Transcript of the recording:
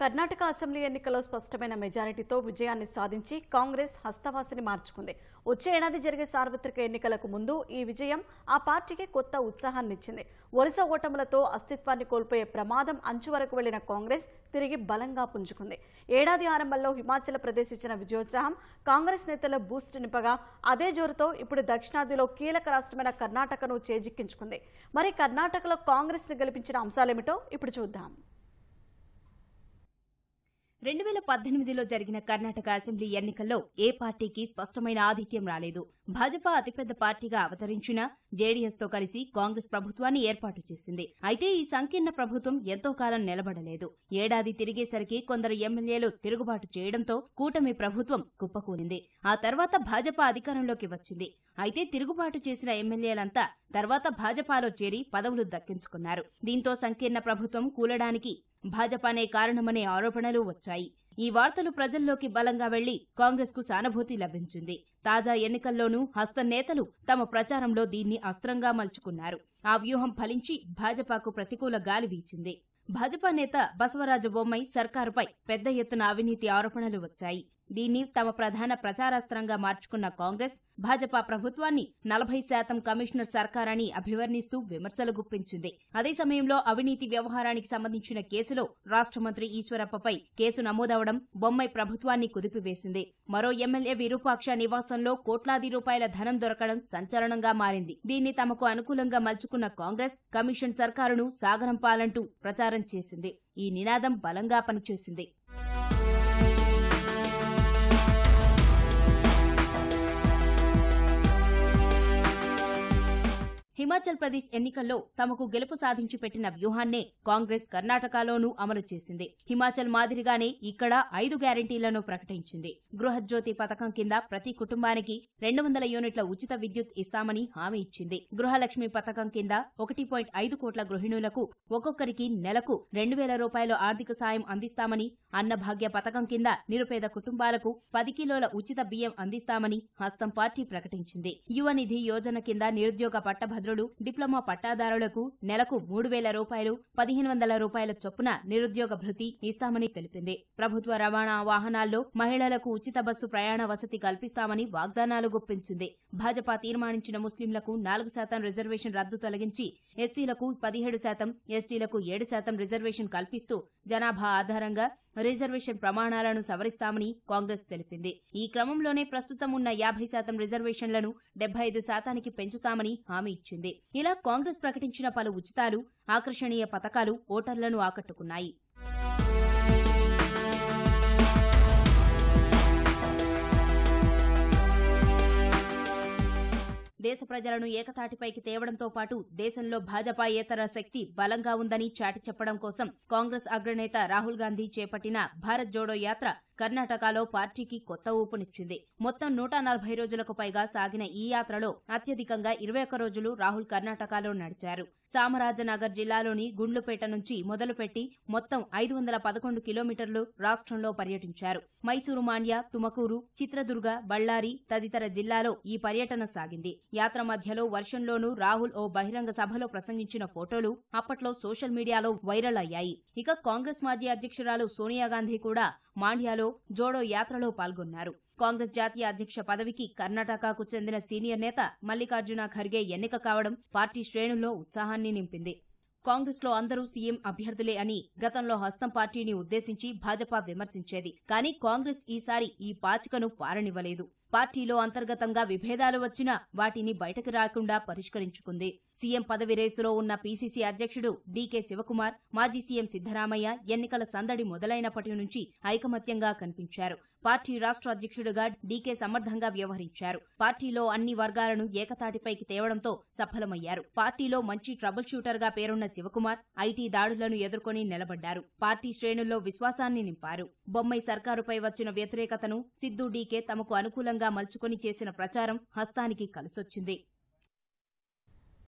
Karnataka assembly ఎన్నికల్లో స్పష్టమైన మెజారిటీతో విజయాన్ని సాధించి కాంగ్రెస్ హస్తవాసిని మార్చుకుంది వచ్చే ఏడాది జరిగే సార్వత్రిక ఎన్నికలకు ముందు ఈ విజయం ఆ పార్టీకి కొత్త ఉత్సాహాన్నిచ్చింది వరుస ఓటములతో అస్తిత్వాన్ని కోల్పోయే ప్రమాదం అంచు వరకు వెళ్లిన కాంగ్రెస్ తిరిగి బలంగా పుంజుకుంది ఏడాది ఆరంభంలో హిమాచల్ ప్రదేశ్ ఇచ్చిన విజయోత్సాహం కాంగ్రెస్ నేతల బూస్ట్ నింపగా అదే జోరుతో ఇప్పుడు దక్షిణాదిలో కీలక రాష్ట్రమైన కర్ణాటకను చేజిక్కించుకుంది మరి కర్ణాటకలో కాంగ్రెస్ ని గెలిపించిన అంశాలేమిటో ఇప్పుడు చూద్దాం రెండు వేల పద్దెనిమిదిలో జరిగిన కర్ణాటక అసెంబ్లీ ఎన్నికల్లో ఏ పార్టీకి స్పష్టమైన ఆధిక్యం రాలేదు భాజపా అతిపెద్ద పార్టీగా అవతరించినా జేడీఎస్ తో కలిసి కాంగ్రెస్ ప్రభుత్వాన్ని ఏర్పాటు చేసింది అయితే ఈ సంకీర్ణ ప్రభుత్వం ఎంతో కాలం నిలబడలేదు ఏడాది తిరిగేసరికి కొందరు ఎమ్మెల్యేలు తిరుగుబాటు చేయడంతో కూటమి ప్రభుత్వం కుప్పకూలింది ఆ తర్వాత భాజపా అధికారంలోకి వచ్చింది అయితే తిరుగుబాటు చేసిన ఎమ్మెల్యేలంతా తర్వాత భాజపాలో చేరి పదవులు దక్కించుకున్నారు దీంతో సంకీర్ణ ప్రభుత్వం కూలడానికి భాజపానే కారణమనే ఆరోపణలు వచ్చాయి ఈ వార్తలు ప్రజల్లోకి బలంగా వెళ్లి కాంగ్రెస్ కు సానుభూతి లభించింది తాజా ఎన్నికల్లోనూ హస్త నేతలు తమ ప్రచారంలో దీన్ని అస్త్రంగా మలుచుకున్నారు ఆ వ్యూహం ఫలించి భాజపాకు ప్రతికూల గాలి వీచింది భాజపా నేత బసవరాజ బొమ్మై సర్కారుపై పెద్ద ఎత్తున అవినీతి ఆరోపణలు వచ్చాయి దీన్ని తమ ప్రధాన ప్రచారాస్త్రంగా మార్చుకున్న కాంగ్రెస్ భాజపా ప్రభుత్వాన్ని నలభై శాతం కమిషనర్ సర్కారని అభివర్ణిస్తూ విమర్శలు గుప్పించింది అదే సమయంలో అవినీతి వ్యవహారానికి సంబంధించిన కేసులో రాష్ట మంత్రి ఈశ్వరప్పపై కేసు నమోదవడం బొమ్మై ప్రభుత్వాన్ని కుదిపివేసింది మరో ఎమ్మెల్యే విరూపాక్ష నివాసంలో కోట్లాది రూపాయల ధనం దొరకడం సంచలనంగా మారింది దీన్ని తమకు అనుకూలంగా మలుచుకున్న కాంగ్రెస్ కమిషన్ సర్కారును సాగరం పాలంటూ ప్రచారం చేసింది ఈ నినాదం బలంగా పనిచేసింది హిమాచల్ ప్రదేశ్ ఎన్నికల్లో తమకు గెలుపు సాధించి పెట్టిన వ్యూహాన్నే కాంగ్రెస్ కర్ణాటకలోనూ అమలు చేసింది హిమాచల్ మాదిరిగానే ఇక్కడ ఐదు గ్యారంటీలను ప్రకటించింది గృహజ్యోతి పథకం కింద ప్రతి కుటుంబానికి రెండు వందల యూనిట్ల ఉచిత విద్యుత్ ఇస్తామని హామీ ఇచ్చింది గృహలక్ష్మి పథకం కింద ఒకటి పాయింట్ ఐదు కోట్ల గృహిణులకు ఒక్కొక్కరికి నెలకు రెండు వేల రూపాయల ఆర్థిక సాయం అందిస్తామని అన్నభాగ్య పథకం కింద నిరుపేద కుటుంబాలకు పది కిలోల ఉచిత బియ్యం అందిస్తామని హస్తం పార్టీ ప్రకటించింది యువనిధి యోజన కింద నిరుద్యోగ పట్టభద్రులు పట్టదారులు డిప్లొమా పట్టాదారులకు నెలకు మూడు వేల రూపాయలు పదిహేను వందల రూపాయల చొప్పున నిరుద్యోగ భృతి ఇస్తామని తెలిపింది ప్రభుత్వ రవాణా వాహనాల్లో మహిళలకు ఉచిత బస్సు ప్రయాణ వసతి కల్పిస్తామని వాగ్దానాలు గుప్పించింది భాజపా తీర్మానించిన ముస్లింలకు నాలుగు శాతం రిజర్వేషన్ రద్దు తొలగించి ఎస్సీలకు పదిహేడు శాతం ఎస్టీలకు ఏడు శాతం రిజర్వేషన్ కల్పిస్తూ జనాభా ఆధారంగా రిజర్వేషన్ ప్రమాణాలను సవరిస్తామని కాంగ్రెస్ తెలిపింది ఈ క్రమంలోనే ప్రస్తుతం ఉన్న యాభై శాతం రిజర్వేషన్లను డెబ్బై ఐదు శాతానికి పెంచుతామని హామీ ఇచ్చింది ఇలా కాంగ్రెస్ ప్రకటించిన పలు ఉచితాలు ఆకర్షణీయ పథకాలు ఓటర్లను ఆకట్టుకున్నాయి దేశ ప్రజలను ఏకతాటిపైకి తేవడంతో పాటు దేశంలో భాజపా ఏతర శక్తి బలంగా ఉందని చాటి చెప్పడం కోసం కాంగ్రెస్ అగ్రనేత రాహుల్ గాంధీ చేపట్టిన భారత్ జోడో యాత్ర కర్ణాటకలో పార్టీకి కొత్త ఊపునిచ్చింది మొత్తం నూట నలభై రోజులకు పైగా సాగిన ఈ యాత్రలో అత్యధికంగా ఇరవై ఒక్క రోజులు రాహుల్ కర్ణాటకలో నడిచారు చామరాజనగర్ జిల్లాలోని గుండ్లుపేట నుంచి మొదలుపెట్టి మొత్తం ఐదు వందల పదకొండు కిలోమీటర్లు రాష్ట్రంలో పర్యటించారు మైసూరు మాండ్య తుమకూరు చిత్రదుర్గ బళ్ళారి తదితర జిల్లాలో ఈ పర్యటన సాగింది యాత్ర మధ్యలో వర్షంలోనూ రాహుల్ ఓ బహిరంగ సభలో ప్రసంగించిన ఫోటోలు అప్పట్లో సోషల్ మీడియాలో వైరల్ అయ్యాయి ఇక కాంగ్రెస్ మాజీ అధ్యక్షురాలు సోనియా గాంధీ కూడా మాండ్యాలో ఢిల్లీలో జోడో యాత్రలో పాల్గొన్నారు కాంగ్రెస్ జాతీయ అధ్యక్ష పదవికి కర్ణాటకకు చెందిన సీనియర్ నేత మల్లికార్జున ఖర్గే ఎన్నిక కావడం పార్టీ శ్రేణుల్లో ఉత్సాహాన్ని నింపింది కాంగ్రెస్లో అందరూ సీఎం అభ్యర్థులే అని గతంలో హస్తం పార్టీని ఉద్దేశించి భాజపా విమర్శించేది కానీ కాంగ్రెస్ ఈసారి ఈ పాచికను పారనివ్వలేదు పార్టీలో అంతర్గతంగా విభేదాలు వచ్చినా వాటిని బయటకు రాకుండా పరిష్కరించుకుంది సీఎం పదవి రేసులో ఉన్న పీసీసీ అధ్యక్షుడు డీకే శివకుమార్ మాజీ సీఎం సిద్దరామయ్య ఎన్నికల సందడి మొదలైనప్పటి నుంచి ఐకమత్యంగా కనిపించారు పార్టీ రాష్ట్ర అధ్యక్షుడిగా డీకే సమర్థంగా వ్యవహరించారు పార్టీలో అన్ని వర్గాలను ఏకతాటిపైకి తేవడంతో సఫలమయ్యారు పార్టీలో మంచి ట్రబుల్ షూటర్గా పేరున్న శివకుమార్ ఐటీ దాడులను ఎదుర్కొని నిలబడ్డారు పార్టీ శ్రేణుల్లో విశ్వాసాన్ని నింపారు బొమ్మై సర్కారుపై వచ్చిన వ్యతిరేకతను సిద్దు డీకే తమకు అనుకూలంగా మలుచుకొని చేసిన ప్రచారం హస్తానికి కలిసొచ్చింది